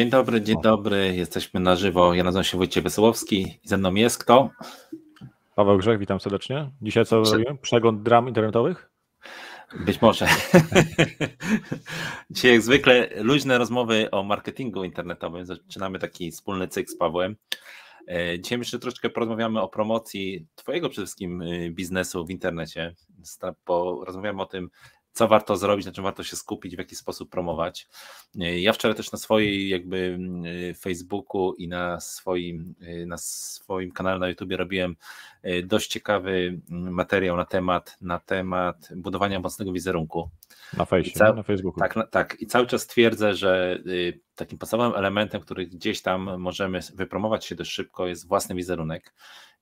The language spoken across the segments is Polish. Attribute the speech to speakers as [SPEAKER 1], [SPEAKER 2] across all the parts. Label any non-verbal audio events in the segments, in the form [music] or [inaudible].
[SPEAKER 1] Dzień dobry, dzień dobry. Jesteśmy na żywo. Ja nazywam się Wojciech Wesołowski. Ze mną jest kto?
[SPEAKER 2] Paweł Grzech, witam serdecznie. Dzisiaj co Prze... robimy? Przegląd dram internetowych? Być może.
[SPEAKER 1] [laughs] Dzisiaj jak zwykle luźne rozmowy o marketingu internetowym. Zaczynamy taki wspólny cykl z Pawłem. E, dzisiaj jeszcze troszeczkę porozmawiamy o promocji Twojego przede wszystkim y, biznesu w internecie. Porozmawiamy o tym, co warto zrobić, na czym warto się skupić, w jaki sposób promować. E, ja wczoraj też na swojej jakby e, Facebooku i na swoim, e, na swoim kanale na YouTube robiłem dość ciekawy mm, materiał na temat, na temat budowania własnego wizerunku.
[SPEAKER 2] Na fejsie, na Facebooku. Tak,
[SPEAKER 1] tak. I cały czas twierdzę, że y, takim podstawowym elementem, który gdzieś tam możemy wypromować się dość szybko, jest własny wizerunek.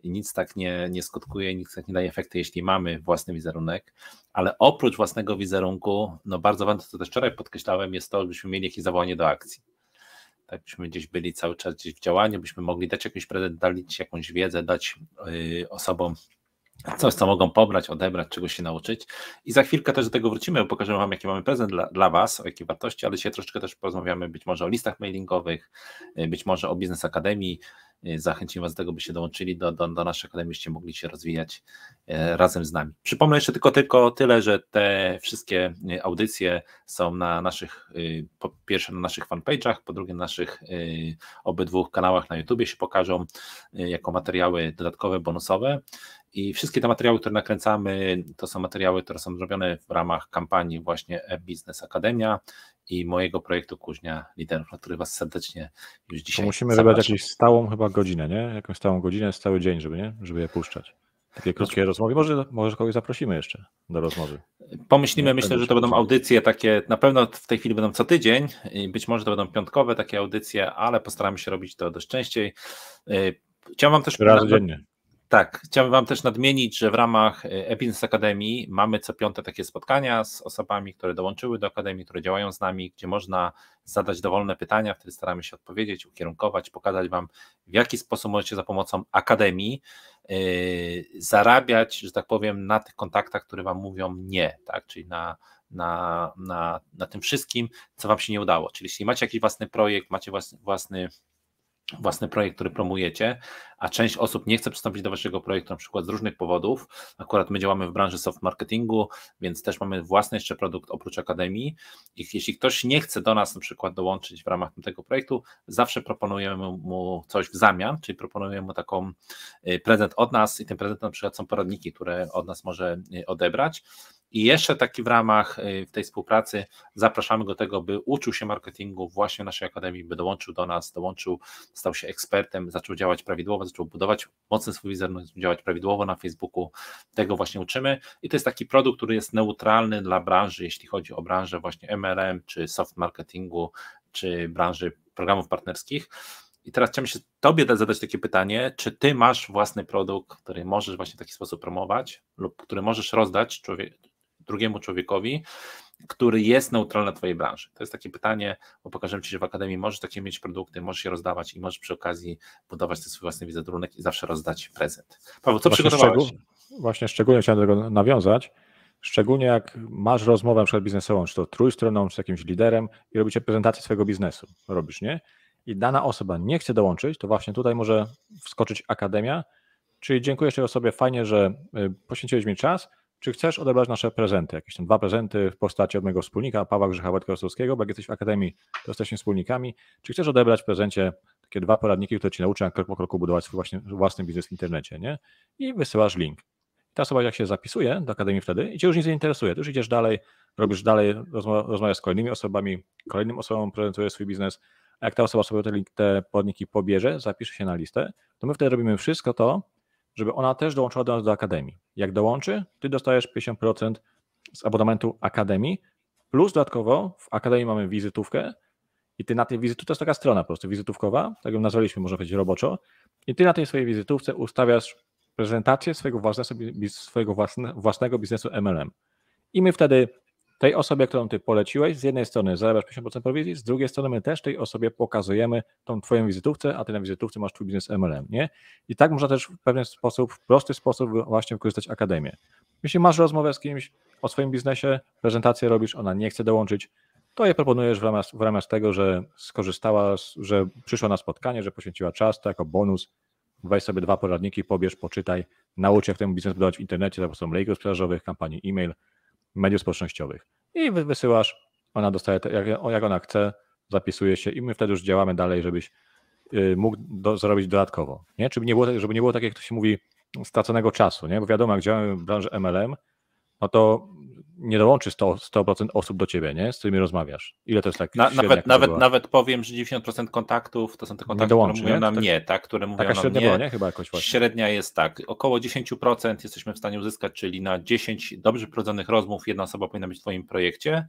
[SPEAKER 1] I nic tak nie, nie skutkuje, nic tak nie daje efekty, jeśli mamy własny wizerunek. Ale oprócz własnego wizerunku, no bardzo ważne, co też wczoraj podkreślałem, jest to, byśmy mieli jakieś zawołanie do akcji. Tak, byśmy gdzieś byli cały czas gdzieś w działaniu, byśmy mogli dać jakiś prezent, dać jakąś wiedzę, dać yy, osobom coś, co mogą pobrać, odebrać, czego się nauczyć. I za chwilkę też do tego wrócimy, pokażemy Wam, jaki mamy prezent dla, dla Was, o jakie wartości, ale dzisiaj troszeczkę też porozmawiamy być może o listach mailingowych, y, być może o Biznes Akademii. Y, zachęcimy Was do tego, by się dołączyli do, do, do naszej akademii, byście mogli się rozwijać y, razem z nami. Przypomnę jeszcze tylko, tylko tyle, że te wszystkie audycje są na naszych, po pierwsze na naszych fanpage'ach, po drugie na naszych obydwu kanałach na YouTube się pokażą jako materiały dodatkowe, bonusowe. I wszystkie te materiały, które nakręcamy, to są materiały, które są zrobione w ramach kampanii właśnie e-Business Akademia i mojego projektu Kuźnia Liderów, na który Was serdecznie
[SPEAKER 2] już dzisiaj. To musimy zapraszam. wybrać jakąś stałą chyba godzinę, nie? Jakąś stałą godzinę, stały dzień, żeby, nie? żeby je puszczać. Takie znaczy- krótkie rozmowy. Może, może kogoś zaprosimy jeszcze do rozmowy.
[SPEAKER 1] Pomyślimy, myślę, że to będą audycje takie, na pewno w tej chwili będą co tydzień, być może to będą piątkowe takie audycje, ale postaramy się robić to dość częściej. Y, Chciałbym też... raz dziennie. Tak, chciałbym Wam też nadmienić, że w ramach e, Epins Akademii mamy co piąte takie spotkania z osobami, które dołączyły do Akademii, które działają z nami, gdzie można zadać dowolne pytania, wtedy staramy się odpowiedzieć, ukierunkować, pokazać Wam, w jaki sposób możecie za pomocą Akademii e, zarabiać, że tak powiem, na tych kontaktach, które Wam mówią nie, tak? czyli na, na, na, na tym wszystkim, co Wam się nie udało. Czyli jeśli macie jakiś własny projekt, macie własny, własny własny projekt, który promujecie, a część osób nie chce przystąpić do waszego projektu na przykład z różnych powodów. Akurat my działamy w branży soft marketingu, więc też mamy własny jeszcze produkt oprócz Akademii. I jeśli ktoś nie chce do nas na przykład dołączyć w ramach tego projektu, zawsze proponujemy mu coś w zamian, czyli proponujemy mu taką y, prezent od nas i ten prezent na przykład są poradniki, które od nas może y, odebrać. I jeszcze taki w ramach y, tej współpracy zapraszamy go tego, by uczył się marketingu właśnie w naszej akademii, by dołączył do nas, dołączył, stał się ekspertem, zaczął działać prawidłowo, zaczął budować mocny swój wizerunek, działać prawidłowo na Facebooku. Tego właśnie uczymy i to jest taki produkt, który jest neutralny dla branży, jeśli chodzi o branżę właśnie MRM czy soft marketingu, czy branży programów partnerskich. I teraz chciałbym się Tobie zadać takie pytanie, czy Ty masz własny produkt, który możesz właśnie w taki sposób promować lub który możesz rozdać człowiek, drugiemu człowiekowi, który jest neutralny na Twojej branży? To jest takie pytanie, bo pokażemy Ci, że w Akademii możesz takie mieć produkty, możesz je rozdawać i możesz przy okazji budować ten swój własny wizerunek i zawsze rozdać prezent. Paweł, co przygotowałeś? Szczegół,
[SPEAKER 2] właśnie szczególnie chciałem do tego nawiązać, szczególnie jak masz rozmowę przed biznesową, czy to trójstronną, czy z jakimś liderem i robicie prezentację swojego biznesu, robisz, nie? I dana osoba nie chce dołączyć, to właśnie tutaj może wskoczyć Akademia, czyli dziękuję tej osobie, fajnie, że y, poświęciłeś mi czas, czy chcesz odebrać nasze prezenty? Jakieś tam dwa prezenty w postaci od mojego wspólnika, Pawła Grzecha Łetkowskiego, bo jak jesteś w Akademii, to jesteśmy wspólnikami. Czy chcesz odebrać w prezencie takie dwa poradniki, które ci nauczą, jak krok po kroku budować swój właśnie, własny biznes w internecie, nie? I wysyłasz link. Ta osoba, jak się zapisuje do Akademii wtedy, i cię już nic nie interesuje, ty już idziesz dalej, robisz dalej, rozma rozmawiasz z kolejnymi osobami, kolejnym osobom prezentujesz swój biznes, a jak ta osoba sobie te, link, te podniki pobierze, zapisze się na listę, to my wtedy robimy wszystko to, żeby ona też dołączyła do nas do Akademii. Jak dołączy, ty dostajesz 50% z abonamentu Akademii, plus dodatkowo w Akademii mamy wizytówkę i ty na tej wizytówce, to jest taka strona po prostu wizytówkowa, tak ją nazwaliśmy, można powiedzieć roboczo, i ty na tej swojej wizytówce ustawiasz prezentację swojego własnego, swojego własnego biznesu MLM. I my wtedy tej osobie, którą ty poleciłeś, z jednej strony zarabiasz 50% prowizji, z drugiej strony my też tej osobie pokazujemy tą twoją wizytówkę, a ty na wizytówce masz twój biznes MLM, nie? I tak można też w pewien sposób, w prosty sposób właśnie wykorzystać akademię. Jeśli masz rozmowę z kimś o swoim biznesie, prezentację robisz, ona nie chce dołączyć, to je proponujesz w ramach, w ramach tego, że skorzystała, że przyszła na spotkanie, że poświęciła czas, to jako bonus weź sobie dwa poradniki, pobierz, poczytaj, naucz jak tym biznes budować w internecie za pomocą lejków sprzedażowych, kampanii e-mail, mediów społecznościowych. I wysyłasz, ona dostaje, jak, ona chce, zapisuje się i my wtedy już działamy dalej, żebyś y, mógł do, zrobić dodatkowo. Nie? Żeby, nie było, żeby nie było tak, jak to się mówi, straconego czasu, nie? bo wiadomo, jak działamy w branży MLM, no to nie dołączy 100%, 100% osób do ciebie, nie? z którymi rozmawiasz. Ile to jest tak? Na, nawet, nawet, nawet
[SPEAKER 1] powiem, że 90% kontaktów to są te kontakty, dołączy, które mówią na nie, tak? Które mówią taka średnia nie. Była, nie? Chyba jakoś właśnie. Średnia jest tak, około 10% jesteśmy w stanie uzyskać, czyli na 10 dobrze prowadzonych rozmów jedna osoba powinna być w twoim projekcie.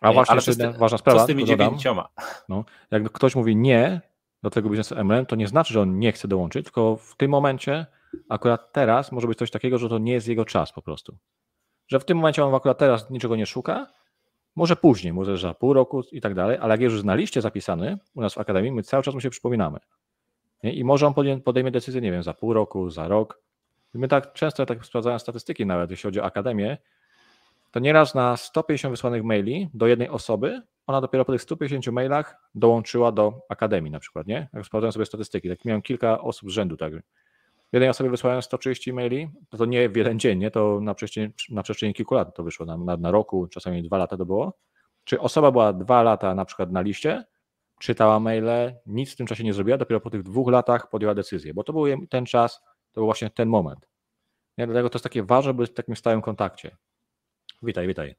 [SPEAKER 1] A e, właśnie Ale ważna sprawa. Co z tymi dziewięcioma?
[SPEAKER 2] No, jak ktoś mówi nie do tego biznesu MLM, to nie znaczy, że on nie chce dołączyć, tylko w tym momencie, akurat teraz może być coś takiego, że to nie jest jego czas po prostu że w tym momencie on akurat teraz niczego nie szuka, może później, może za pół roku i tak dalej, ale jak już na liście zapisany u nas w Akademii, my cały czas mu się przypominamy. Nie? I może on podejmie, podejmie decyzję, nie wiem, za pół roku, za rok. My tak często, tak sprawdzając statystyki nawet, jeśli chodzi o Akademię, to nieraz na 150 wysłanych maili do jednej osoby, ona dopiero po tych 150 mailach dołączyła do Akademii na przykład, nie? Jak sprawdzałem sobie statystyki, tak miałem kilka osób z rzędu, tak jednej osobie wysłałem 130 maili, to, to nie w jeden dzień, nie? to na przestrzeni, na przestrzeni kilku lat to wyszło, na, na, na roku, czasami dwa lata to było. Czy osoba była dwa lata na przykład na liście, czytała maile, nic w tym czasie nie zrobiła, dopiero po tych dwóch latach podjęła decyzję, bo to był ten czas, to był właśnie ten moment. Nie? Dlatego to jest takie ważne, by być w takim stałym kontakcie. Witaj, witaj.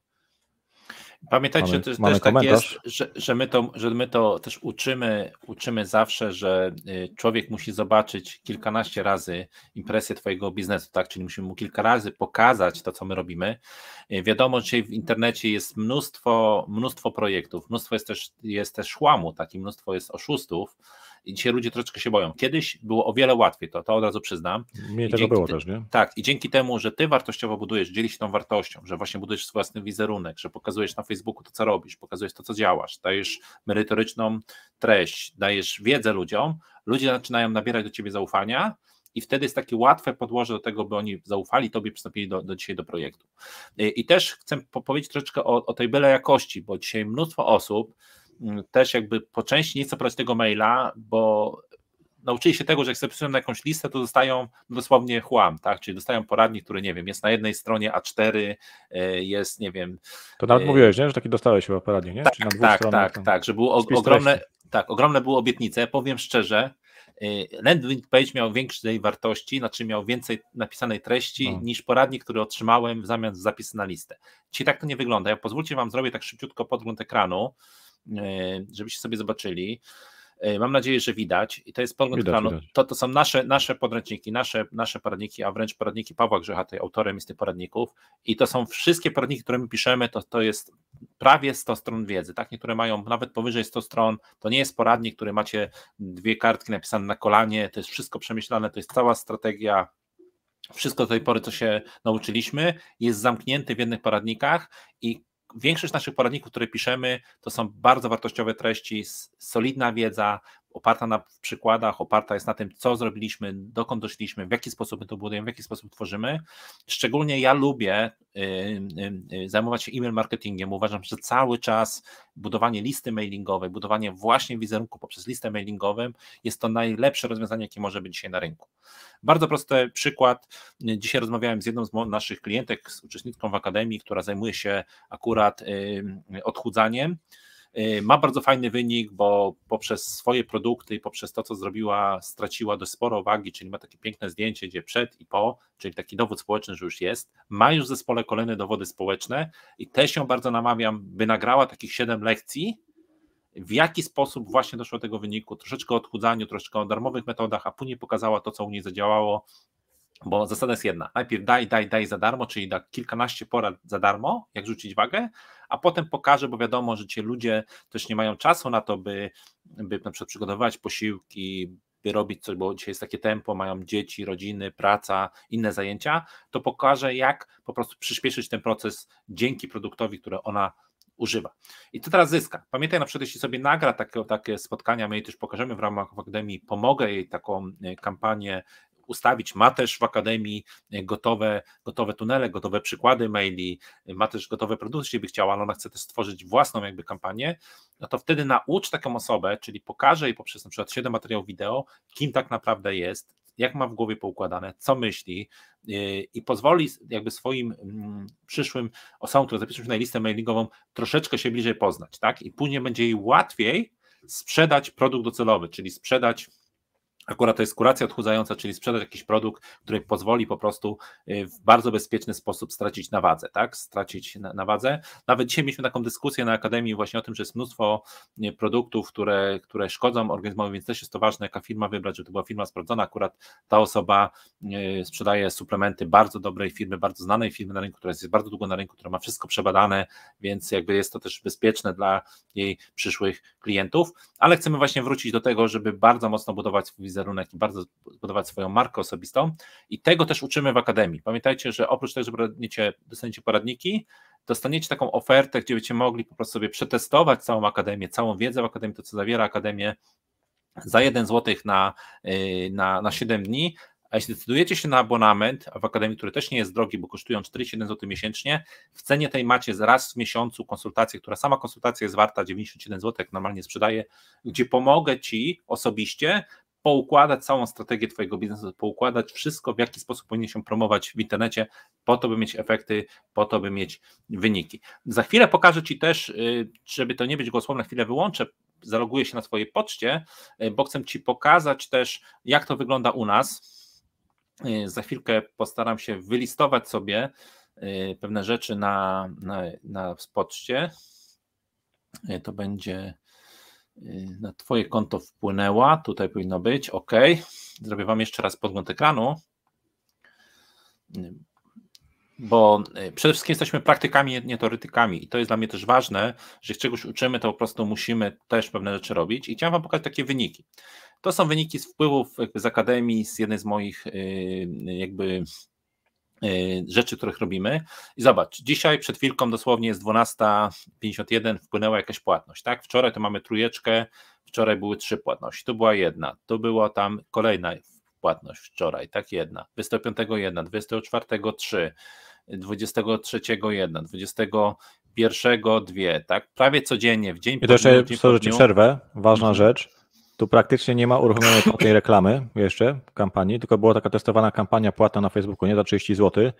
[SPEAKER 2] Pamiętajcie, mamy, że mamy też tak komentarz.
[SPEAKER 1] tak jest, że, że, my to, że my to też uczymy, uczymy zawsze, że y, człowiek musi zobaczyć kilkanaście razy impresję twojego biznesu, tak? Czyli musimy mu kilka razy pokazać to, co my robimy. Y, wiadomo, że dzisiaj w internecie jest mnóstwo, mnóstwo projektów, mnóstwo jest też, jest też szłamu, tak? I mnóstwo jest oszustów, i dzisiaj ludzie troszeczkę się boją. Kiedyś było o wiele łatwiej, to, to od razu przyznam. Mnie tego było ty, też, nie? Tak, i dzięki temu, że ty wartościowo budujesz, dzielisz się tą wartością, że właśnie budujesz swój własny wizerunek, że pokazujesz na Facebooku to, co robisz, pokazujesz to, co działasz, dajesz merytoryczną treść, dajesz wiedzę ludziom, ludzie zaczynają nabierać do ciebie zaufania, i wtedy jest takie łatwe podłoże do tego, by oni zaufali Tobie, przystąpili do, do dzisiaj do projektu. I też chcę powiedzieć troszeczkę o, o tej byle jakości, bo dzisiaj mnóstwo osób Mm, też jakby po części nie chcę brać tego maila, bo nauczyli się tego, że jak sobie na jakąś listę, to dostają dosłownie chłam, tak? Czyli dostają poradnik, który, nie wiem, jest na jednej stronie A4, e, jest, nie wiem...
[SPEAKER 2] To nawet e, mówiłeś, nie? że taki dostałeś chyba poradnik, nie? Tak, tak, stronach, tak, tak, że były ogromne,
[SPEAKER 1] tak, ogromne były obietnice, powiem szczerze, e, Landing page miał większej wartości, znaczy miał więcej napisanej treści no. niż poradnik, który otrzymałem w zamian za zapis na listę. Dzisiaj tak to nie wygląda. Ja pozwólcie Wam zrobię tak szybciutko podgląd ekranu. E, żebyście sobie zobaczyli. E, mam nadzieję, że widać. I to jest pogląd widać, widać. To, to są nasze, nasze podręczniki, nasze, nasze poradniki, a wręcz poradniki Pawła Grzechaty, autorem jest tych poradników. I to są wszystkie poradniki, które my piszemy, to, to jest prawie 100 stron wiedzy. Tak? Niektóre mają nawet powyżej 100 stron. To nie jest poradnik, który macie dwie kartki napisane na kolanie. To jest wszystko przemyślane, to jest cała strategia, wszystko do tej pory, co się nauczyliśmy, jest zamknięte w jednych poradnikach i większość naszych poradników, które piszemy, to są bardzo wartościowe treści, solidna wiedza, oparta na przykładach, oparta jest na tym, co zrobiliśmy, dokąd doszliśmy, w jaki sposób my to budujemy, w jaki sposób tworzymy. Szczególnie ja lubię y, y, y, zajmować się e-mail marketingiem. Uważam, że cały czas budowanie listy mailingowej, budowanie właśnie wizerunku poprzez listę mailingową jest to najlepsze rozwiązanie, jakie może być dzisiaj na rynku. Bardzo prosty przykład. Dzisiaj rozmawiałem z jedną z naszych klientek, z uczestniczką w akademii, która zajmuje się akurat odchudzaniem. Y, ma bardzo fajny wynik, bo poprzez swoje produkty i poprzez to, co zrobiła, straciła dość sporo wagi, czyli ma takie piękne zdjęcie, gdzie przed i po, czyli taki dowód społeczny, że już jest. Ma już w zespole kolejne dowody społeczne i też ją bardzo namawiam, by nagrała takich 7 lekcji, w jaki sposób właśnie doszło do tego wyniku, troszeczkę o odchudzaniu, troszeczkę o darmowych metodach, a później pokazała to, co u niej zadziałało bo zasada jest jedna. Najpierw daj, daj, daj za darmo, czyli da kilkanaście porad za darmo, jak rzucić wagę, a potem pokażę, bo wiadomo, że ci ludzie też nie mają czasu na to, by, by na przykład przygotowywać posiłki, by robić coś, bo dzisiaj jest takie tempo, mają dzieci, rodziny, praca, inne zajęcia, to pokażę, jak po prostu przyspieszyć ten proces dzięki produktowi, które ona używa. I to teraz zyska. Pamiętaj na przykład, jeśli sobie nagra takie, takie spotkania, my jej też pokażemy w ramach Akademii, pomogę jej taką e, kampanię ustawić. Ma też w Akademii e, gotowe, gotowe tunele, gotowe przykłady maili, e, ma też gotowe produkty, jeśli by chciała, ale ona chce też stworzyć własną jakby kampanię, no to wtedy naucz taką osobę, czyli pokaże jej poprzez na przykład 7 materiałów wideo, kim tak naprawdę jest, jak ma w głowie poukładane, co myśli e, i pozwoli jakby swoim mm, przyszłym osobom, które zapiszą się na listę mailingową, troszeczkę się bliżej poznać, tak? I później będzie jej łatwiej sprzedać produkt docelowy, czyli sprzedać Akurat to jest kuracja odchudzająca, czyli sprzedać jakiś produkt, który pozwoli po prostu y, w bardzo bezpieczny sposób stracić na wadze, tak? Stracić na, na wadze. Nawet dzisiaj mieliśmy taką dyskusję na Akademii właśnie o tym, że jest mnóstwo y, produktów, które, które szkodzą organizmowi, więc też jest to ważne, jaka firma wybrać, żeby to była firma sprawdzona. Akurat ta osoba y, sprzedaje suplementy bardzo dobrej firmy, bardzo znanej firmy na rynku, która jest bardzo długo na rynku, która ma wszystko przebadane, więc jakby jest to też bezpieczne dla jej przyszłych klientów. Ale chcemy właśnie wrócić do tego, żeby bardzo mocno budować wizerunek wizerunek i bardzo zbudować swoją markę osobistą. I tego też uczymy w Akademii. Pamiętajcie, że oprócz tego, że poradnicie, dostaniecie poradniki, dostaniecie taką ofertę, gdzie będziecie mogli po prostu sobie przetestować całą Akademię, całą wiedzę w Akademii, to co zawiera Akademię za 1 zł y, na, na, na 7 dni. A jeśli decydujecie się na abonament w Akademii, który też nie jest drogi, bo kosztują 47 zł miesięcznie, w cenie tej macie raz w miesiącu konsultację, która sama konsultacja jest warta 97 zł, jak normalnie sprzedaję, gdzie pomogę Ci osobiście poukładać całą strategię Twojego biznesu, poukładać wszystko, w jaki sposób powinien się promować w internecie, po to, by mieć efekty, po to, by mieć wyniki. Za chwilę pokażę Ci też, y, żeby to nie być na chwilę wyłączę, zaloguję się na Twojej poczcie, y, bo chcę Ci pokazać też, jak to wygląda u nas. Y, za chwilkę postaram się wylistować sobie pewne rzeczy na, na, na To będzie na Twoje konto wpłynęła, tutaj powinno być, ok. Zrobię Wam jeszcze raz podgląd ekranu, bo e, przede wszystkim jesteśmy praktykami, nie teoretykami i to jest dla mnie też ważne, że jak czegoś uczymy, to po prostu musimy też pewne rzeczy robić i chciałem Wam pokazać takie wyniki. To są wyniki z wpływów e, z Akademii, z jednej z moich e, jakby Y, rzeczy, których robimy. I zobacz, dzisiaj przed chwilką dosłownie jest 12.51, wpłynęła jakaś płatność, tak? Wczoraj to mamy trójeczkę, wczoraj były trzy płatności, tu była jedna, tu była tam kolejna płatność wczoraj, tak? Jedna, 25 jedna, 24 trzy, 23 jedna, 21 dwie, tak? Prawie codziennie, w dzień I po dniu. Jeszcze, przerwę,
[SPEAKER 2] ważna mhm. rzecz tu praktycznie nie ma uruchomionej tej [laughs] reklamy jeszcze kampanii, tylko była taka testowana kampania płatna na Facebooku, nie za 30 zł, y,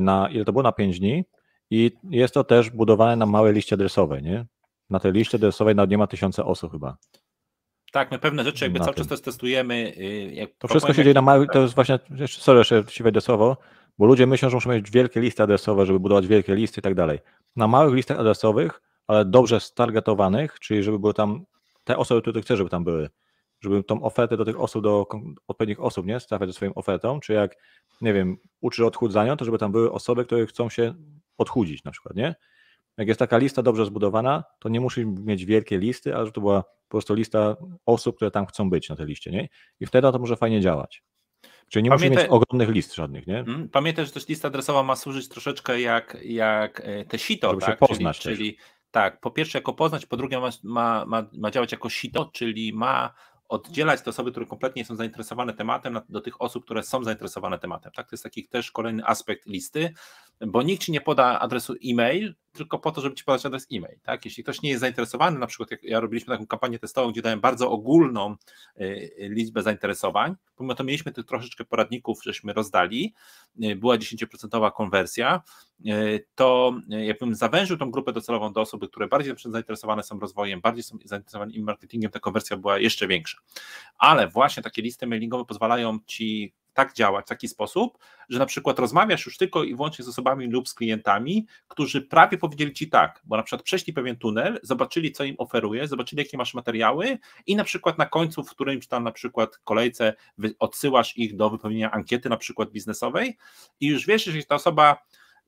[SPEAKER 2] na ile to było? Na 5 dni. I jest to też budowane na małe liście adresowe, nie? Na tej liście adresowej nawet nie ma tysiąca osób chyba.
[SPEAKER 1] Tak, my no pewne rzeczy jakby na cały tym. czas testujemy. Y, to wszystko się dzieje na małych, to jest
[SPEAKER 2] właśnie, jeszcze, sorry, jeszcze ci wejdę słowo, bo ludzie myślą, że muszą mieć wielkie listy adresowe, żeby budować wielkie listy i tak dalej. Na małych listach adresowych, ale dobrze stargetowanych, czyli żeby były tam te osoby, które chcesz, żeby tam były, żeby tą ofertę do tych osób, do odpowiednich osób, nie, stawiać ze swoją ofertą, czy jak, nie wiem, uczysz odchudzania, to żeby tam były osoby, które chcą się odchudzić na przykład, nie? Jak jest taka lista dobrze zbudowana, to nie musisz mieć wielkie listy, ale żeby to była po prostu lista osób, które tam chcą być na tej liście, nie? I wtedy to może fajnie działać. Czyli nie Pamiętaj... musisz mieć ogromnych list żadnych, nie?
[SPEAKER 1] Mm, pamiętaj, że też lista adresowa ma służyć troszeczkę jak, jak e, te sito, Żeby tak? się poznać czyli, też. czyli tak, po pierwsze jako poznać, po drugie ma, ma, ma, ma działać jako sito, czyli ma oddzielać te osoby, które kompletnie są zainteresowane tematem, do tych osób, które są zainteresowane tematem. Tak, to jest taki też kolejny aspekt listy, bo nikt ci nie poda adresu e-mail, tylko po to, żeby ci podać adres e-mail. Tak? Jeśli ktoś nie jest zainteresowany, na przykład jak ja robiliśmy taką kampanię testową, gdzie dałem bardzo ogólną y, y, liczbę zainteresowań, pomimo to mieliśmy tych troszeczkę poradników, żeśmy rozdali, y, była 10% konwersja, to jakbym zawężył tą grupę docelową do osób, które bardziej zainteresowane są rozwojem, bardziej są zainteresowane im marketingiem, ta konwersja była jeszcze większa. Ale właśnie takie listy mailingowe pozwalają ci tak działać, w taki sposób, że na przykład rozmawiasz już tylko i wyłącznie z osobami lub z klientami, którzy prawie powiedzieli ci tak, bo na przykład przeszli pewien tunel, zobaczyli, co im oferuje, zobaczyli, jakie masz materiały i na przykład na końcu, w którymś tam na przykład kolejce odsyłasz ich do wypełnienia ankiety na przykład biznesowej i już wiesz, że ta osoba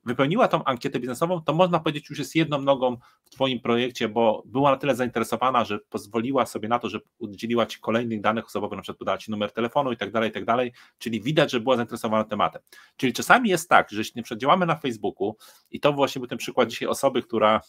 [SPEAKER 1] wypełniła tą ankietę biznesową, to można powiedzieć, już jest jedną nogą w Twoim projekcie, bo była na tyle zainteresowana, że pozwoliła sobie na to, że udzieliła Ci kolejnych danych osobowych, na przykład podała Ci numer telefonu i tak dalej, i tak dalej, czyli widać, że była zainteresowana tematem. Czyli czasami jest tak, że jeśli przedziałamy na Facebooku i to właśnie był ten przykład dzisiaj osoby, która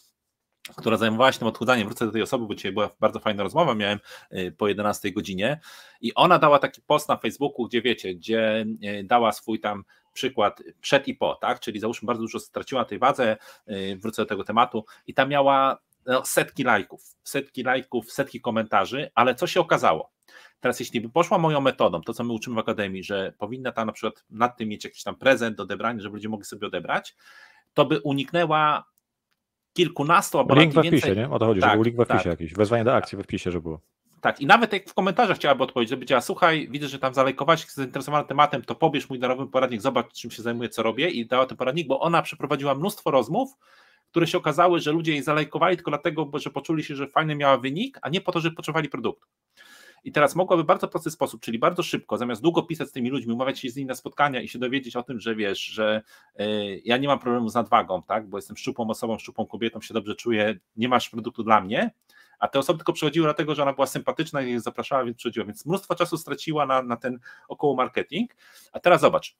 [SPEAKER 1] która zajmowała się tym odchudzaniem, wrócę do tej osoby, bo dzisiaj była bardzo fajna rozmowa, miałem y, po 11 godzinie i ona dała taki post na Facebooku, gdzie wiecie, gdzie y, dała swój tam przykład przed i po, tak? Czyli załóżmy bardzo dużo straciła tej wadze, y, wrócę do tego tematu i ta miała no, setki lajków, setki lajków, setki komentarzy, ale co się okazało? Teraz, jeśli by poszła moją metodą, to co my uczymy w akademii, że powinna ta na przykład nad tym mieć jakiś tam prezent do odebrania, żeby ludzie mogli sobie odebrać, to by uniknęła kilkunastu albo Link we wpisie, więcej... nie? O to chodzi, tak, żeby link we wpisie tak,
[SPEAKER 2] jakiś, wezwanie do akcji tak. we wpisie, żeby było.
[SPEAKER 1] Tak, i nawet jak w komentarzach chciałaby odpowiedzieć, żeby powiedziała, słuchaj, widzę, że tam zalejkowałaś, jesteś zainteresowana tematem, to pobierz mój darmowy poradnik, zobacz czym się zajmuję, co robię i dała ten poradnik, bo ona przeprowadziła mnóstwo rozmów, które się okazały, że ludzie jej zalejkowali tylko dlatego, że poczuli się, że fajny miała wynik, a nie po to, że potrzebowali produkt. I teraz mogłaby w bardzo prosty sposób, czyli bardzo szybko, zamiast długo pisać z tymi ludźmi, umawiać się z nimi na spotkania i się dowiedzieć o tym, że wiesz, że y, ja nie mam problemu z nadwagą, tak, bo jestem szczupłą osobą, szczupłą kobietą, się dobrze czuję, nie masz produktu dla mnie, a te osoby tylko przychodziły dlatego, że ona była sympatyczna i je zapraszała, więc przychodziła, więc mnóstwo czasu straciła na, na ten około marketing, a teraz zobacz,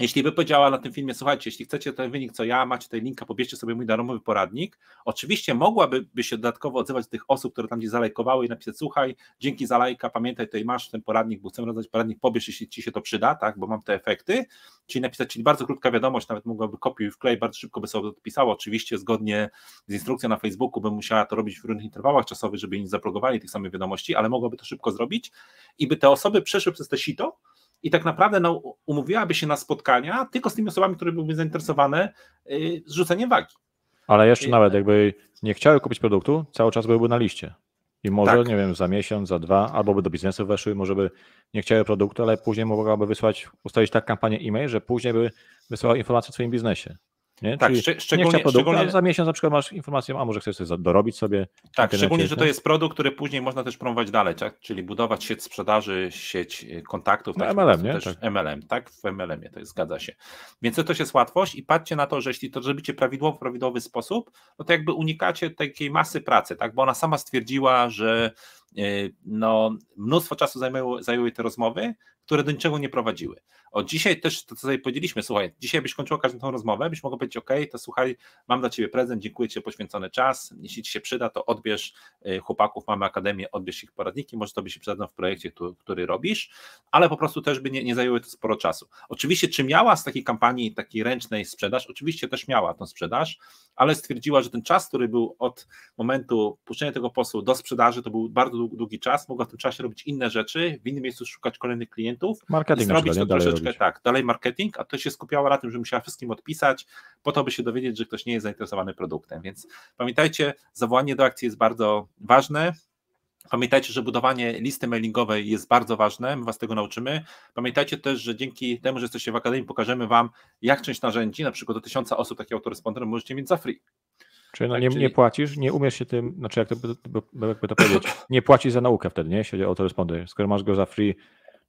[SPEAKER 1] jeśli by powiedziała na tym filmie, słuchajcie, jeśli chcecie ten wynik, co ja, macie tutaj linka, pobierzcie sobie mój darmowy poradnik. Oczywiście mogłaby by się dodatkowo odzywać do tych osób, które tam gdzieś zalajkowały i napisać, słuchaj, dzięki za lajka, pamiętaj, tutaj masz ten poradnik, bo chcę rozdać poradnik, pobierz, jeśli ci się to przyda, tak, bo mam te efekty. Czyli napisać, czyli bardzo krótka wiadomość, nawet mogłaby kopiuj i wklej, bardzo szybko by sobie odpisało. Oczywiście zgodnie z instrukcją na Facebooku bym musiała to robić w różnych interwałach czasowych, żeby nie zaprogowali tych samych wiadomości, ale mogłaby to szybko zrobić i by te osoby przeszły przez te sito, i tak naprawdę no, umówiłaby się na spotkania tylko z tymi osobami, które byłyby zainteresowane yy, zrzuceniem wagi.
[SPEAKER 2] Ale jeszcze I, y, nawet tak. jakby nie chciały kupić produktu, cały czas byłyby na liście. I może, tak. nie wiem, za miesiąc, za dwa, albo by do biznesu weszły, może by nie chciały produktu, ale później mogłaby wysłać, ustawić tak kampanię e-mail, że później by wysłała informacje o swoim biznesie. Nie? Tak, szcz szczególnie, szczególnie... za miesiąc na przykład masz informację, a może chcesz coś dorobić sobie. Tak, szczególnie, że to jest
[SPEAKER 1] produkt, który później można też promować dalej, tak? czyli budować sieć sprzedaży, sieć y, kontaktów. No, tak? No MLM, nie? Też tak. MLM, tak? W MLM-ie to jest, zgadza się. Więc to też jest łatwość i patrzcie na to, że jeśli to zrobicie prawidłowo, w prawidłowy sposób, no to jakby unikacie takiej masy pracy, tak? bo ona sama stwierdziła, że E, no, mnóstwo czasu zajmęło, zajęły te rozmowy, które do niczego nie prowadziły. O dzisiaj też to, co sobie powiedzieliśmy, słuchaj, dzisiaj byś kończyła każdą tą rozmowę, byś mogła powiedzieć, OK, to słuchaj, mam dla Ciebie prezent, dziękuję Ci poświęcony czas, jeśli Ci się przyda, to odbierz e, chłopaków, mamy akademię, odbierz ich poradniki, może to by się przydało w projekcie, który, który robisz, ale po prostu też by nie, nie zajęły to sporo czasu. Oczywiście, czy miała z takiej kampanii, takiej ręcznej sprzedaż? Oczywiście też miała tą sprzedaż, ale stwierdziła, że ten czas, który był od momentu puszczenia tego posłu do sprzedaży, to był bardzo długi długi czas, mogła w tym czasie robić inne rzeczy, w innym miejscu szukać kolejnych klientów. Marketing i zrobić to troszeczkę tak, dalej marketing, a to się skupiała na tym, że musiała wszystkim odpisać, po to, by się dowiedzieć, że ktoś nie jest zainteresowany produktem. Więc pamiętajcie, zawołanie do akcji jest bardzo ważne. Pamiętajcie, że budowanie listy mailingowej jest bardzo ważne, my Was tego nauczymy. Pamiętajcie też, że dzięki temu, że jesteście w Akademii, pokażemy Wam, jak część narzędzi, na przykład do tysiąca osób taki autoresponder możecie mieć za free.
[SPEAKER 2] Czyli, no, tak, nie, czyli... nie, płacisz, nie umiesz się tym, znaczy jak to, by, jakby to powiedzieć, [laughs] nie płacisz za naukę wtedy, nie? siedzi autoresponder. Skoro masz go za free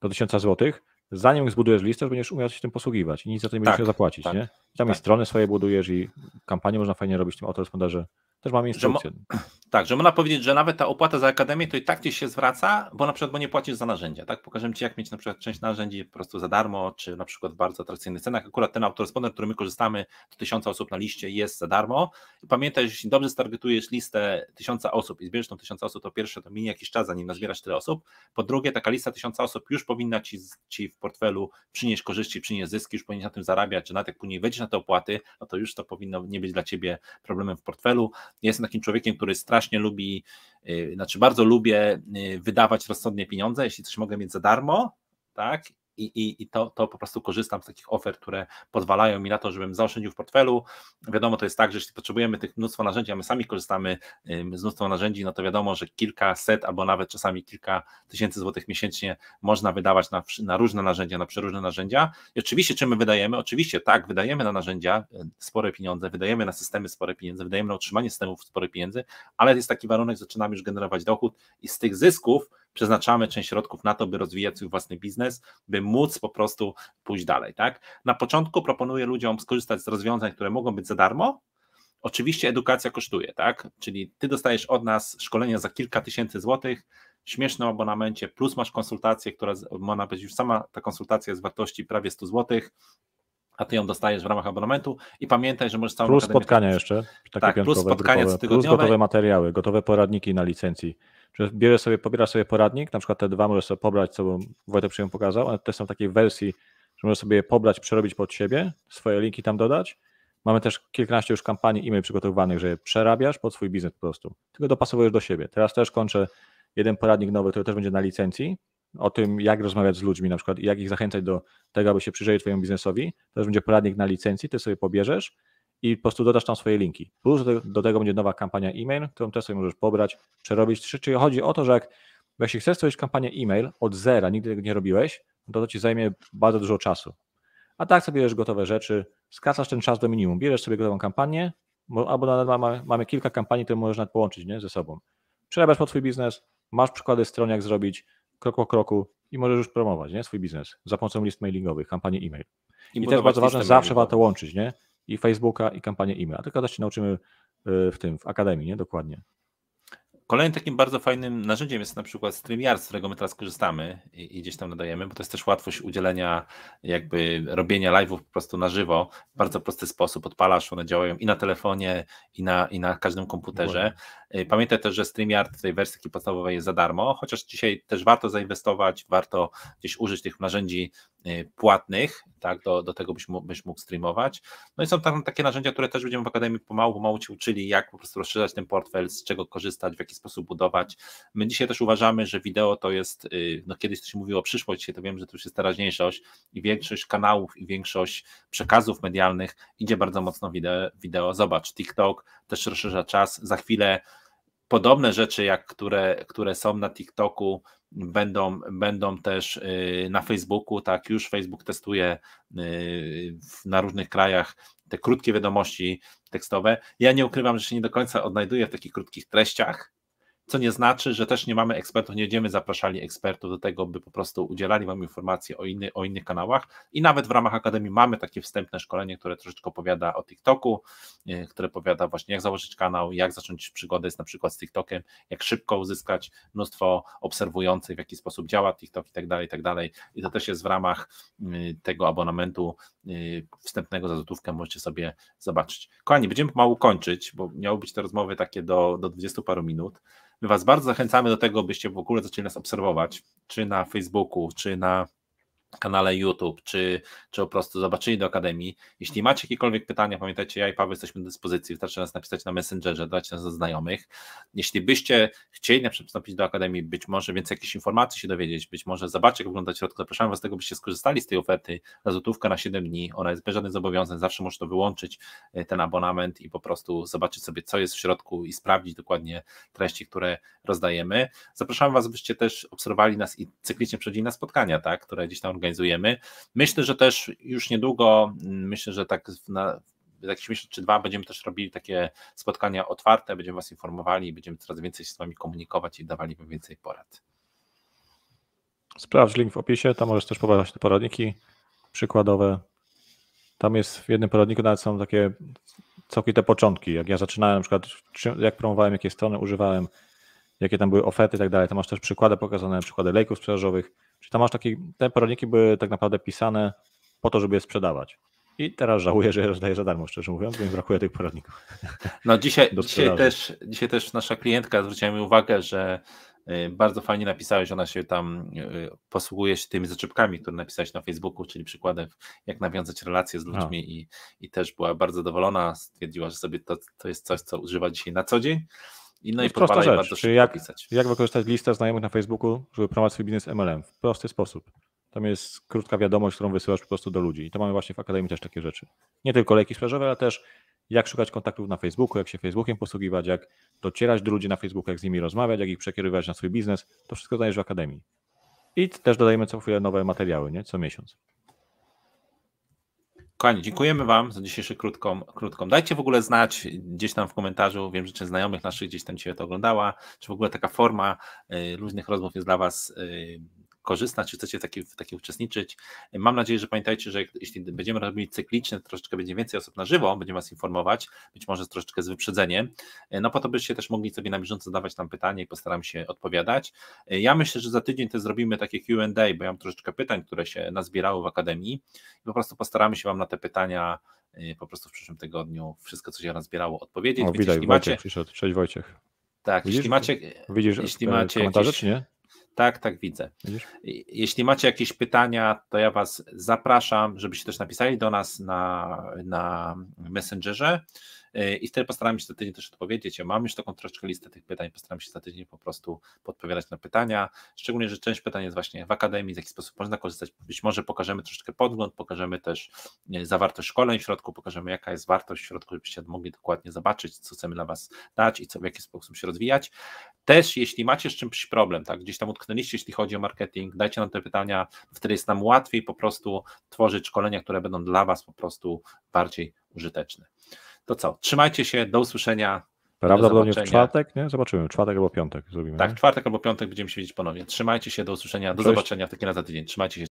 [SPEAKER 2] do 1000 zł, zanim zbudujesz listę, będziesz umiał się tym posługiwać i nic za to nie będziesz tak, zapłacić, tak, nie? I tam tak. strony swoje budujesz i kampanię można fajnie robić w tym autoresponderze. Też instrukcję.
[SPEAKER 1] Że [clears throat] tak, że można powiedzieć, że nawet ta opłata za akademię to i tak gdzieś się zwraca, bo na przykład bo nie płacisz za narzędzia, tak? Pokażę Ci, jak mieć na przykład część narzędzi po prostu za darmo, czy na przykład w bardzo atrakcyjnych cenach. Akurat ten autoresponder, który my korzystamy, to tysiąca osób na liście jest za darmo. pamiętaj, że jeśli dobrze stargetujesz listę tysiąca osób i zbierzesz tą tysiąca osób, to pierwsze to minie jakiś czas, zanim nazbierasz tyle osób. Po drugie, taka lista tysiąca osób już powinna Ci, ci w portfelu przynieść korzyści, przynieść zyski, już powinien na tym zarabiać, czy na jak później wejdziesz na te opłaty, no to już to powinno nie być dla Ciebie problemem w portfelu jestem takim człowiekiem, który strasznie lubi, y, znaczy bardzo lubię y, wydawać rozsądnie pieniądze, jeśli coś mogę mieć za darmo, tak, i, i, i to, to po prostu korzystam z takich ofert, które pozwalają mi na to, żebym zaoszczędził w portfelu. Wiadomo, to jest tak, że jeśli potrzebujemy tych mnóstwo narzędzi, a my sami korzystamy z mnóstwo narzędzi, no to wiadomo, że kilka set albo nawet czasami kilka tysięcy złotych miesięcznie można wydawać na, na różne narzędzia, na przeróżne narzędzia. I oczywiście, czy my wydajemy? Oczywiście tak, wydajemy na narzędzia y, spore pieniądze, wydajemy na systemy spore pieniądze, wydajemy na utrzymanie systemów spore pieniędzy, ale jest taki warunek, że zaczynamy już generować dochód i z tych zysków przeznaczamy część środków na to, by rozwijać swój własny biznes, by móc po prostu pójść dalej. Tak? Na początku proponuję ludziom skorzystać z rozwiązań, które mogą być za darmo, Oczywiście edukacja kosztuje, tak? Czyli ty dostajesz od nas szkolenia za kilka tysięcy złotych, śmieszne abonamencie, plus masz konsultację, która ma być już sama ta konsultacja jest wartości prawie 100 złotych, a ty ją dostajesz w ramach abonamentu i pamiętaj, że możesz całą Plus spotkania
[SPEAKER 2] jeszcze, takie tak, plus spotkania cotygodniowe. Plus gotowe materiały, gotowe poradniki na licencji bierze sobie, pobierasz sobie poradnik, na przykład te dwa możesz sobie pobrać, co Wojtek przyjemnie pokazał, ale te są w takiej wersji, że możesz sobie je pobrać, przerobić pod siebie, swoje linki tam dodać. Mamy też kilkanaście już kampanii e-mail przygotowanych, że je przerabiasz pod swój biznes po prostu. Tylko dopasowujesz do siebie. Teraz też kończę jeden poradnik nowy, który też będzie na licencji, o tym, jak rozmawiać z ludźmi na przykład i jak ich zachęcać do tego, aby się przyjrzeli Twojemu biznesowi. Też będzie poradnik na licencji, Ty sobie pobierzesz i po prostu dodasz tam swoje linki. Plus do tego, do tego będzie nowa kampania e-mail, którą też sobie możesz pobrać, przerobić. Czyli chodzi o to, że jak, jeśli chcesz stworzyć kampanię e-mail od zera, nigdy tego nie robiłeś, no to to ci zajmie bardzo dużo czasu. A tak sobie bierzesz gotowe rzeczy, skracasz ten czas do minimum, bierzesz sobie gotową kampanię, albo nawet mamy kilka kampanii, które możesz nawet połączyć nie, ze sobą. Przerabiasz pod swój biznes, masz przykłady stron, jak zrobić krok po kroku i możesz już promować nie, swój biznes za pomocą list mailingowych, kampanii e-mail. I, I też bardzo ważne, zawsze warto łączyć, nie? i Facebooka, i kampanię e-mail. A tego też się nauczymy y, w tym, w Akademii, nie? Dokładnie.
[SPEAKER 1] Kolejnym takim bardzo fajnym narzędziem jest na przykład StreamYard, z którego my teraz korzystamy i, i, gdzieś tam nadajemy, bo to jest też łatwość udzielenia, jakby robienia live'ów po prostu na żywo, w bardzo prosty sposób, odpalasz, one działają i na telefonie, i na, i na każdym komputerze. Y, pamiętaj też, że StreamYard w tej wersji podstawowej jest za darmo, chociaż dzisiaj też warto zainwestować, warto gdzieś użyć tych narzędzi Y, płatnych, tak, do, do tego byś mógł, byś mógł streamować. No i są tam takie narzędzia, które też będziemy w Akademii pomału, pomału ci uczyli, jak po prostu rozszerzać ten portfel, z czego korzystać, w jaki sposób budować. My dzisiaj też uważamy, że wideo to jest, y, no kiedyś to się mówiło o przyszłości, to wiem, że to już jest teraźniejszość i większość kanałów i większość przekazów medialnych idzie bardzo mocno wideo. wideo. Zobacz, TikTok też rozszerza czas, za chwilę podobne rzeczy, jak które, które są na TikToku, będą, będą też y, na Facebooku, tak już Facebook testuje y, na różnych krajach te krótkie wiadomości tekstowe. Ja nie ukrywam, że się nie do końca odnajduję w takich krótkich treściach, co nie znaczy, że też nie mamy ekspertów, nie będziemy zapraszali ekspertów do tego, by po prostu udzielali Wam informacji o, inny, o innych kanałach i nawet w ramach Akademii mamy takie wstępne szkolenie, które troszeczkę opowiada o TikToku, e, które opowiada właśnie jak założyć kanał, jak zacząć przygodę na przykład z TikTokiem, jak szybko uzyskać mnóstwo obserwujących, w jaki sposób działa TikTok i tak dalej, i tak dalej i to też jest w ramach tego abonamentu e, wstępnego za złotówkę, możecie sobie zobaczyć. Kochani, będziemy mało kończyć, bo miały być te rozmowy takie do, do 20 paru minut, My Was bardzo zachęcamy do tego, byście w ogóle zaczęli nas obserwować, czy na Facebooku, czy na kanale YouTube, czy, czy po prostu zobaczyli do Akademii. Jeśli macie jakiekolwiek pytania, pamiętajcie, ja i Paweł jesteśmy do dyspozycji, wystarczy nas napisać na Messengerze, dać nas do znajomych. Jeśli byście chcieli na przykład wstąpić do Akademii, być może więcej jakichś informacji się dowiedzieć, być może zobaczyć, jak wygląda środka, zapraszam Was do tego, byście skorzystali z tej oferty, razotówka na 7 dni, ona jest bez żadnych zobowiązań, zawsze można wyłączyć e, ten abonament i po prostu zobaczyć sobie, co jest w środku i sprawdzić dokładnie treści, które rozdajemy. Zapraszam Was, byście też obserwowali nas i cyklicznie przychodzili na spotkania, tak, które gdzieś tam organizujemy organizujemy. Myślę, że też już niedługo, mm, myślę, że tak na, jakiś miesiąc czy dwa będziemy też robili takie spotkania otwarte, będziemy Was informowali, będziemy coraz więcej się z Wami komunikować i dawali Wam więcej porad.
[SPEAKER 2] Sprawdź link w opisie, tam możesz też pobrać te poradniki przykładowe. Tam jest w jednym poradniku nawet są takie całkowite początki. Jak ja zaczynałem, na przykład, jak promowałem, jakie strony używałem, jakie tam były oferty i tak dalej. Tam masz też przykłady pokazane, przykłady lejków sprzedażowych Czyli tam masz takie, te poradniki były tak naprawdę pisane po to, żeby je sprzedawać. I teraz żałuję, że je rozdaję za darmo, szczerze mówiąc, bo mi brakuje tych poradników. No dzisiaj, dzisiaj, też,
[SPEAKER 1] dzisiaj też nasza klientka zwróciła mi uwagę, że y, bardzo fajnie napisałeś, ona się tam y, posługuje się tymi zaczepkami, które napisałeś na Facebooku, czyli przykładem, jak nawiązać relacje z ludźmi i, i też była bardzo zadowolona, stwierdziła, że sobie to, to jest coś, co używa dzisiaj na co dzień i no, i prosta rzecz, czy jak,
[SPEAKER 2] jak wykorzystać listę znajomych na Facebooku, żeby promować swój biznes MLM w prosty sposób. Tam jest krótka wiadomość, którą wysyłasz po prostu do ludzi. I to mamy właśnie w Akademii też takie rzeczy. Nie tylko leki sprzedażowe, ale też jak szukać kontaktów na Facebooku, jak się Facebookiem posługiwać, jak docierać do ludzi na Facebooku, jak z nimi rozmawiać, jak ich przekierowywać na swój biznes. To wszystko znajdziesz w Akademii. I też dodajemy co chwilę nowe materiały, nie? co miesiąc. Kochani,
[SPEAKER 1] dziękujemy Wam za dzisiejszą krótką, krótką. Dajcie w ogóle znać gdzieś tam w komentarzu, wiem, że część znajomych naszych gdzieś tam Cię to oglądała, czy w ogóle taka forma y, luźnych rozmów jest dla Was y, korzystać, czy chcecie w takie, w uczestniczyć. Mam nadzieję, że pamiętajcie, że jeśli będziemy robić to troszeczkę będzie więcej osób na żywo, będziemy Was informować, być może troszeczkę z wyprzedzeniem, no po to byście też mogli sobie na bieżąco zadawać tam pytania i postaram się odpowiadać. Ja myślę, że za tydzień też zrobimy takie Q&A, bo ja mam troszeczkę pytań, które się nazbierały w Akademii i po prostu postaramy się Wam na te pytania y, po prostu w przyszłym tygodniu wszystko, co się nazbierało, odpowiedzieć. O, widać, macie... Wojciech przyszedł. Cześć
[SPEAKER 2] Wojciech. Tak, widzisz, jeśli macie, widzisz jeśli macie e, komentarze, jakieś... nie?
[SPEAKER 1] Tak, tak widzę. Jeśli macie jakieś pytania, to ja Was zapraszam, żebyście też napisali do nas na, na Messengerze. E, I wtedy postaram się za tydzień też odpowiedzieć. Ja mam już taką troszeczkę listę tych pytań, postaram się za tydzień po prostu podpowiadać na pytania. Szczególnie, że część pytań jest właśnie w akademii, w jaki sposób można korzystać. Być może pokażemy troszeczkę podgląd, pokażemy też zawartość szkoleń w środku, pokażemy jaka jest wartość w środku, żebyście mogli dokładnie zobaczyć, co chcemy dla Was dać i co, w jaki sposób się rozwijać. Też, jeśli macie z czymś problem, tak, gdzieś tam utknęliście, jeśli chodzi o marketing, dajcie nam te pytania, wtedy jest nam łatwiej po prostu tworzyć szkolenia, które będą dla Was po prostu bardziej użyteczne. To co? Trzymajcie się, do usłyszenia. Prawdopodobnie w czwartek,
[SPEAKER 2] nie? Zobaczymy, czwartek albo piątek zrobimy. Tak, nie?
[SPEAKER 1] czwartek albo piątek będziemy się widzieć ponownie. Trzymajcie się, do usłyszenia, do Cześć. zobaczenia w takim razie za tydzień. Trzymajcie się.